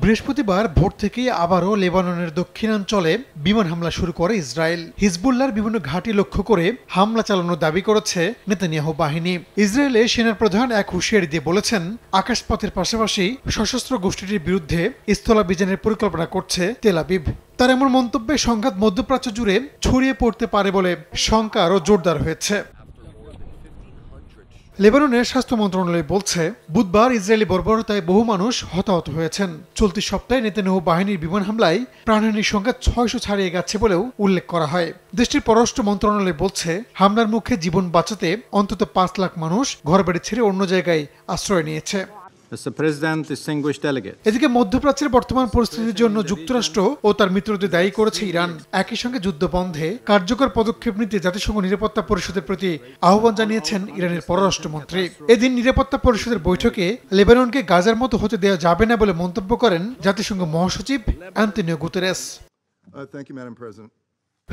বৃহস্পতিবার ভোর থেকেই আবারও লেবাননের দক্ষিণাঞ্চলে বিমান হামলা শুরু করে ইসরায়েল হিজবুল্লার বিভিন্ন ঘাঁটি লক্ষ্য করে হামলা চালানোর দাবি করেছে নেতানিয়াহ বাহিনী ইসরায়েলের সেনার প্রধান এক হুঁশিয়ারি দিয়ে বলেছেন আকাশপথের পাশাপাশি সশস্ত্র গোষ্ঠীটির বিরুদ্ধে স্থলাভিযানের পরিকল্পনা করছে তেলাবিব তার এমন মন্তব্যে সংঘাত মধ্যপ্রাচ্য জুড়ে ছড়িয়ে পড়তে পারে বলে শঙ্কা আরও জোরদার হয়েছে লেবাননের স্বাস্থ্য মন্ত্রণালয় বলছে বুধবার ইসরায়েলি বর্বরতায় বহু মানুষ হতাহত হয়েছেন চলতি সপ্তাহে নেতানহু বাহিনীর বিমান হামলায় প্রাণহানির সংখ্যা ছয়শ ছাড়িয়ে গেছে বলেও উল্লেখ করা হয় দেশটির পররাষ্ট্র মন্ত্রণালয় বলছে হামলার মুখে জীবন বাঁচাতে অন্তত পাঁচ লাখ মানুষ ঘরবাড়ি ছেড়ে অন্য জায়গায় আশ্রয় নিয়েছে এদিকে মধ্যপ্রাচ্যের বর্তমান পরিস্থিতির জন্য যুক্তরাষ্ট্র ও তার মিত্রদের দায়ী করেছে ইরান একই সঙ্গে যুদ্ধ বন্ধে কার্যকর পদক্ষেপ নিতে জাতিসংঘ নিরাপত্তা পরিষদের প্রতি আহ্বান জানিয়েছেন ইরানের পররাষ্ট্রমন্ত্রী এদিন নিরাপত্তা পরিষদের বৈঠকে লেবাননকে গাজার মতো হতে দেওয়া যাবে না বলে মন্তব্য করেন জাতিসংঘ মহাসচিব Antonio Guterres thank you madam president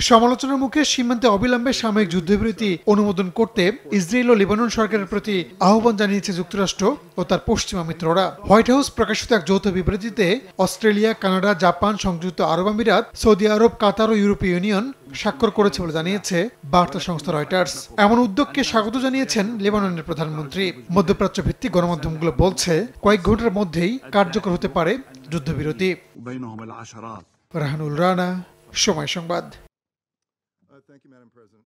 সমালোচনার মুখে সীমান্তে অবিলম্বে সাময়িক যুদ্ধবিরতি অনুমোদন করতে ইসরায়েল ও লেবানন সরকারের প্রতি আহ্বান জানিয়েছে যুক্তরাষ্ট্র ও তার পশ্চিমা মিত্ররা হোয়াইট হাউস প্রকাশিত এক যৌথ বিবৃতিতে অস্ট্রেলিয়া কানাডা জাপান সংযুক্ত আরব আমিরাত সৌদি আরব কাতার ও ইউরোপীয় ইউনিয়ন স্বাক্ষর করেছে বলে জানিয়েছে বার্তা সংস্থা রয়টার্স এমন উদ্যোগকে স্বাগত জানিয়েছেন লেবাননের প্রধানমন্ত্রী মধ্যপ্রাচ্য ভিত্তিক গণমাধ্যমগুলো বলছে কয়েক ঘন্টার মধ্যেই কার্যকর হতে পারে যুদ্ধবিরতি রাহানুল রানা সময় সংবাদ Thank you, Madam President.